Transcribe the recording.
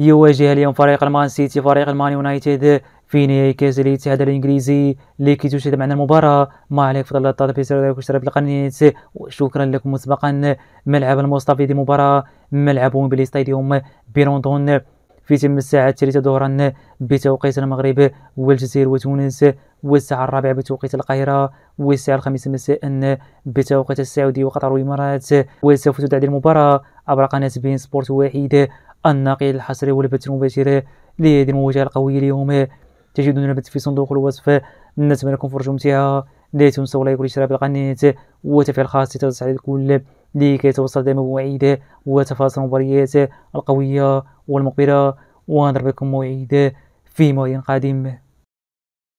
يواجه اليوم فريق المان سيتي فريق المان يونايتد في نهائي كاس الاتحاد الانجليزي اللي تشاهد معنا المباراه ما عليك فضل الله في بيسير واشتراك وشكرا لكم مسبقا ملعب دي مباراه ملعب ويمبلي ستاديوم بيروندون في تم الساعة الثالثة ظهرا بتوقيت المغرب والجزائر وتونس والساعة الرابعة بتوقيت القاهرة والساعة الخامسة مساء بتوقيت السعودية وقطر والإمارات وسوف تدعى المباراة عبر قناة بين سبورت واحد الناقل الحصري والبث المباشر لهذه المواجهة القوية اليوم تجدون البث في صندوق الوصف نتمنى لكم فرجة ممتعة لا تنسوا لايك والاشتراك بالقناة وتفعيل خاص على الكل لكي توصل دائما بوعيد وتفاصيل المباريات القوية والمقبلة ونضرب لكم موعد في موعد قادم